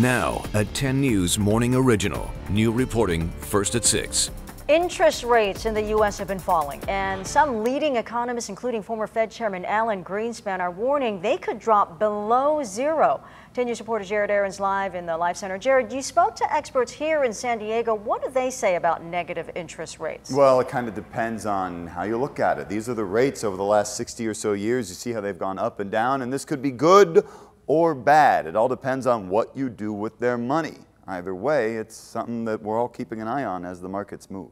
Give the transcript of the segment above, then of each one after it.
Now, a 10 News Morning Original. New reporting first at 6. Interest rates in the U.S. have been falling, and some leading economists, including former Fed Chairman Alan Greenspan, are warning they could drop below zero. 10 News reporter Jared Aaron's live in the Life Center. Jared, you spoke to experts here in San Diego. What do they say about negative interest rates? Well, it kind of depends on how you look at it. These are the rates over the last 60 or so years. You see how they've gone up and down, and this could be good or bad. It all depends on what you do with their money. Either way, it's something that we're all keeping an eye on as the markets move.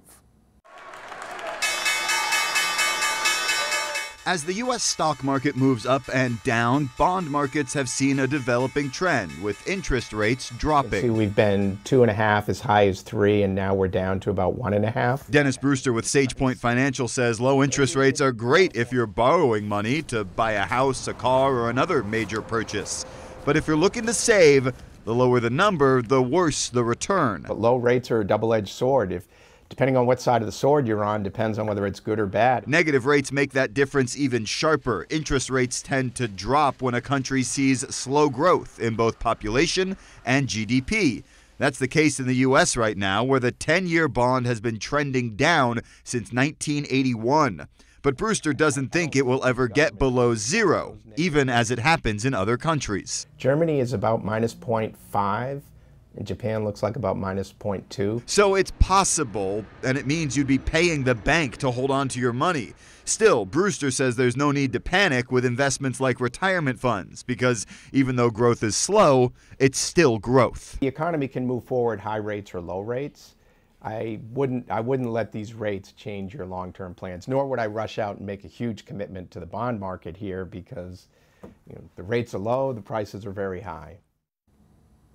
As the US stock market moves up and down, bond markets have seen a developing trend with interest rates dropping. See, we've been two and a half as high as three, and now we're down to about one and a half. Dennis Brewster with SagePoint Financial says low interest rates are great if you're borrowing money to buy a house, a car, or another major purchase. But if you're looking to save, the lower the number, the worse the return. But low rates are a double edged sword. If depending on what side of the sword you're on, depends on whether it's good or bad. Negative rates make that difference even sharper. Interest rates tend to drop when a country sees slow growth in both population and GDP. That's the case in the U.S. right now, where the 10 year bond has been trending down since 1981. But Brewster doesn't think it will ever get below zero, even as it happens in other countries. Germany is about minus 0.5 Japan looks like about minus 0.2. So it's possible, and it means you'd be paying the bank to hold on to your money. Still, Brewster says there's no need to panic with investments like retirement funds because even though growth is slow, it's still growth. The economy can move forward high rates or low rates. I wouldn't I wouldn't let these rates change your long-term plans, nor would I rush out and make a huge commitment to the bond market here because you know, the rates are low, the prices are very high.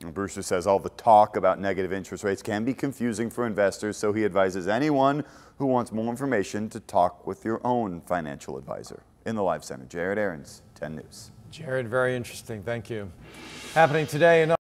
Brewster says all the talk about negative interest rates can be confusing for investors, so he advises anyone who wants more information to talk with your own financial advisor. In the Live Center, Jared Ahrens, 10 News. Jared, very interesting. Thank you. Happening today. In